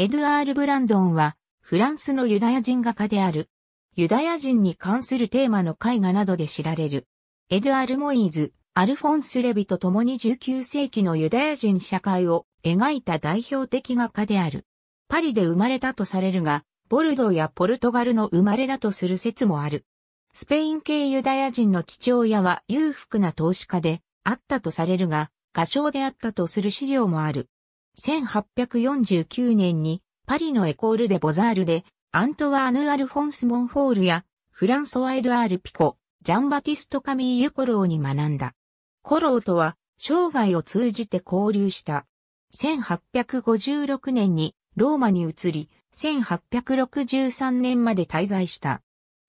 エドアール・ブランドンは、フランスのユダヤ人画家である。ユダヤ人に関するテーマの絵画などで知られる。エドアール・モイーズ、アルフォンス・レビと共に19世紀のユダヤ人社会を描いた代表的画家である。パリで生まれたとされるが、ボルドーやポルトガルの生まれだとする説もある。スペイン系ユダヤ人の父親は裕福な投資家であったとされるが、画商であったとする資料もある。1849年にパリのエコールでボザールでアントワーヌ・アルフォンス・モンフォールやフランソワ・エドアール・ピコ、ジャンバティスト・カミーユ・コローに学んだ。コローとは生涯を通じて交流した。1856年にローマに移り、1863年まで滞在した。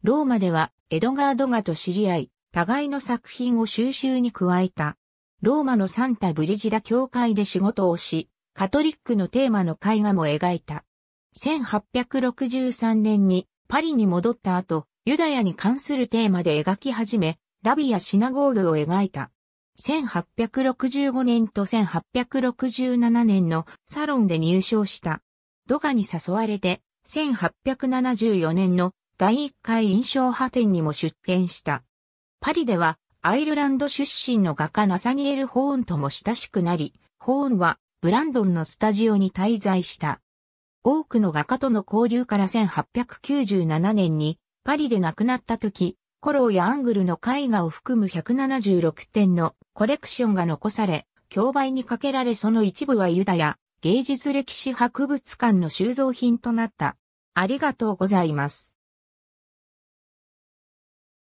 ローマではエドガー・ドガと知り合い、互いの作品を収集に加えた。ローマのサンタ・ブリジダ教会で仕事をし、カトリックのテーマの絵画も描いた。1863年にパリに戻った後、ユダヤに関するテーマで描き始め、ラビやシナゴールを描いた。1865年と1867年のサロンで入賞した。ドガに誘われて、1874年の第1回印象派展にも出展した。パリでは、アイルランド出身の画家ナサニエル・ホーンとも親しくなり、ホーンはブランドンのスタジオに滞在した。多くの画家との交流から1897年にパリで亡くなった時、コローやアングルの絵画を含む176点のコレクションが残され、競売にかけられその一部はユダヤ芸術歴史博物館の収蔵品となった。ありがとうございます。